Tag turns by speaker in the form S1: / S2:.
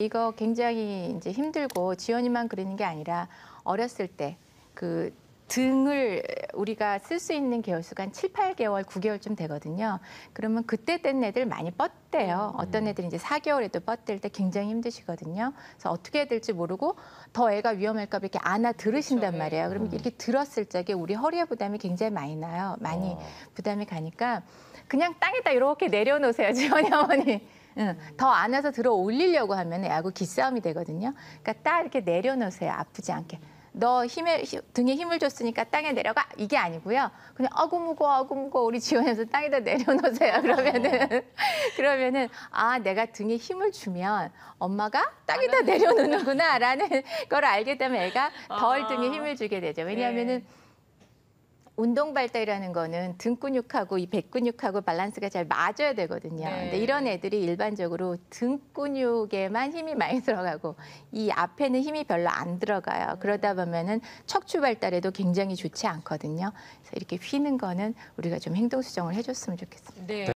S1: 이거 굉장히 이제 힘들고 지연이만 그리는 게 아니라 어렸을 때 그 등을 우리가 쓸 수 있는 개월수가 한 7, 8개월, 9개월쯤 되거든요. 그러면 그때 뗀 애들 많이 뻗대요. 음. 어떤 애들이 이제 4개월에도 뻗댈때 굉장히 힘드시거든요. 그래서 어떻게 해야 될지 모르고 더 애가 위험할까 봐 이렇게 안아 들으신단 말이에요. 그러면 음. 이렇게 들었을 적에 우리 허리에 부담이 굉장히 많이 나요. 많이 어. 부담이 가니까 그냥 땅에다 이렇게 내려놓으세요, 지원이 어머니. 응, 더 안아서 들어 올리려고 하면 애하고 기싸움이 되거든요. 그러니까 딱 이렇게 내려놓으세요. 아프지 않게. 너 힘에 등에 힘을 줬으니까 땅에 내려가 이게 아니고요. 그냥 어구무거어구무거 우리 지원해서 땅에다 내려놓으세요. 어. 그러면은 어. 그러면은 아 내가 등에 힘을 주면 엄마가 땅에다 아, 네. 내려놓는구나라는 걸 알게 되면 애가 덜 아. 등에 힘을 주게 되죠. 왜냐하면은. 네. 운동 발달이라는 거는 등 근육하고 이배 근육하고 밸런스가 잘 맞아야 되거든요. 네. 근데 이런 애들이 일반적으로 등 근육에만 힘이 많이 들어가고 이 앞에는 힘이 별로 안 들어가요. 음. 그러다 보면은 척추 발달에도 굉장히 좋지 않거든요. 그래서 이렇게 휘는 거는 우리가 좀 행동 수정을 해줬으면 좋겠습니다. 네.